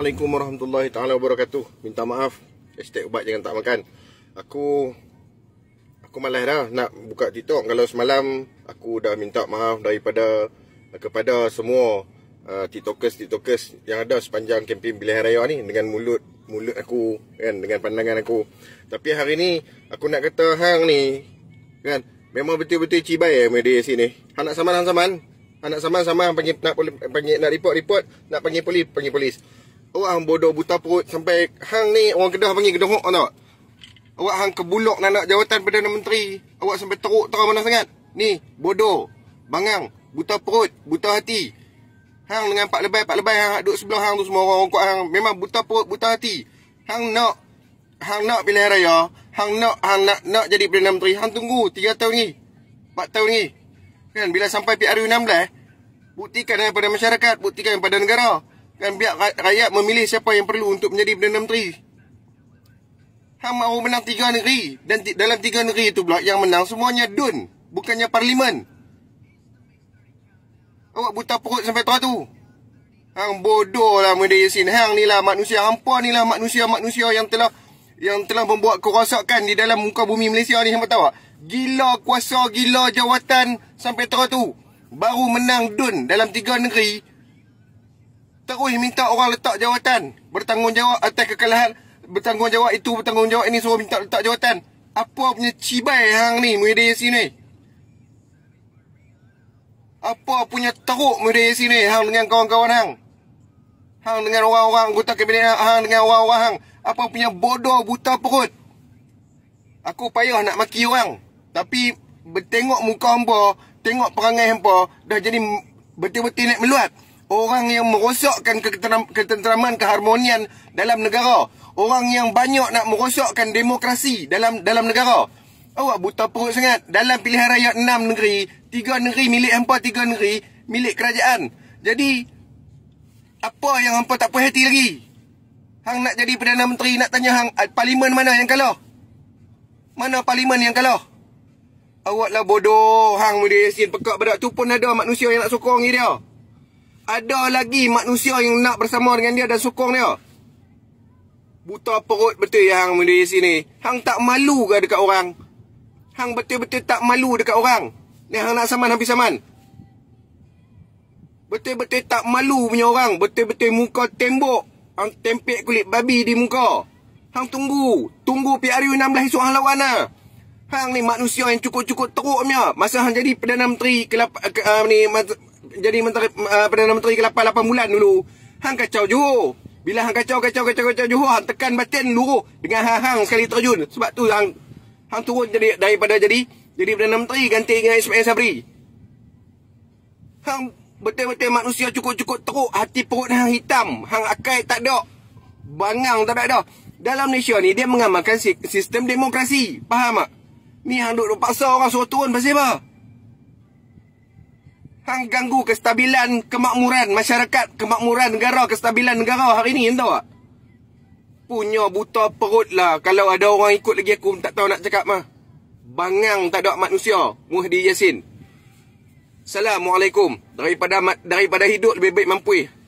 Assalamualaikum warahmatullahi taala wabarakatuh. Minta maaf, estek ubat jangan tak makan. Aku aku malas dah nak buka TikTok. Kalau semalam aku dah minta maaf daripada kepada semua uh, TikTokers TikTokers yang ada sepanjang kempen pilihan raya ni dengan mulut mulut aku kan dengan pandangan aku. Tapi hari ni aku nak kata hang ni kan memang betul-betul cibai eh media sini. Hang nak saman-saman, hang nak saman-saman panggil nak panggil nak report report, nak panggil polis, panggil polis. Orang bodoh buta perut sampai hang ni orang kedah panggil gedohok tau tak? Awak hang kebulok nak nak jawatan Perdana Menteri. Awak sampai teruk terang mana sangat. Ni, bodoh, bangang, buta perut, buta hati. Hang dengan Pak Lebai, Pak Lebai hang duduk sebelah hang tu semua orang kuat hang. Memang buta perut, buta hati. Hang nak, hang nak pilihan raya. Hang nak, hang nak, nak jadi Perdana Menteri. Hang tunggu 3 tahun ni, 4 tahun ni. Kan, bila sampai PRU 16, buktikan kepada masyarakat, buktikan kepada negara kan biar rakyat memilih siapa yang perlu untuk menjadi Perdana Menteri Hang mahu menang tiga negeri dan dalam tiga negeri itu pula yang menang semuanya DUN bukannya parlimen awak buta perut sampai tua tu hang bodoh lah muda Yasin hang ni lah manusia hampa ni lah manusia-manusia yang telah yang telah membuat kerosakan di dalam muka bumi Malaysia ni hang tahu tak gila kuasa gila jawatan sampai tua tu baru menang DUN dalam tiga negeri terus minta orang letak jawatan bertanggungjawab atas kekalahan bertanggungjawab itu bertanggungjawab ini suruh minta letak jawatan apa punya cibai hang ni Muhyiddin Yassin ni apa punya teruk Muhyiddin Yassin ni hang dengan kawan-kawan hang hang dengan orang-orang anggota kabinet hang dengan orang-orang hang apa punya bodoh buta perut aku payah nak maki orang tapi bertengok muka hampa tengok perangai hampa dah jadi betul-betul nak meluat orang yang merosakkan ketenteraman keharmonian dalam negara orang yang banyak nak merosakkan demokrasi dalam dalam negara awak buta perut sangat dalam pilihan raya enam negeri tiga negeri milik hangpa tiga negeri milik kerajaan jadi apa yang hangpa tak puas hati lagi hang nak jadi perdana menteri nak tanya hang ah, parlimen mana yang kalah mana parlimen yang kalah awaklah bodoh hang boleh yasin pekak berat tu pun ada manusia yang nak sokong dia ada lagi manusia yang nak bersama dengan dia dan sokong dia. Buta perut betul yang di sini. Hang tak malu ke dekat orang? Hang betul-betul tak malu dekat orang? Ni hang nak saman habis saman. Betul-betul tak malu punya orang. Betul-betul muka tembok. Hang tempek kulit babi di muka. Hang tunggu. Tunggu PRU 16 esok hang lawan lah. Hang ni manusia yang cukup-cukup teruknya. Masa hang jadi Perdana Menteri eh, ke, uh, ni, jadi menteri uh, Perdana Menteri ke-8 8 bulan dulu. Hang kacau Johor. Bila hang kacau kacau kacau kacau Johor, hang tekan batin luruh dengan hang hang sekali terjun. Sebab tu hang hang turun jadi daripada jadi jadi Perdana Menteri ganti dengan Ismail Sabri. Hang betul-betul manusia cukup-cukup teruk hati perut hang hitam. Hang akai tak ada. Bangang tak ada. Dalam Malaysia ni dia mengamalkan sistem demokrasi. Faham tak? Ni hang duk-duk paksa orang suruh turun pasal apa? Hang ganggu kestabilan kemakmuran masyarakat, kemakmuran negara, kestabilan negara hari ni, tahu tak? Punya buta perut lah kalau ada orang ikut lagi aku tak tahu nak cakap mah. Bangang tak ada manusia, Muhdi Yasin. Assalamualaikum. Daripada daripada hidup lebih baik mampu.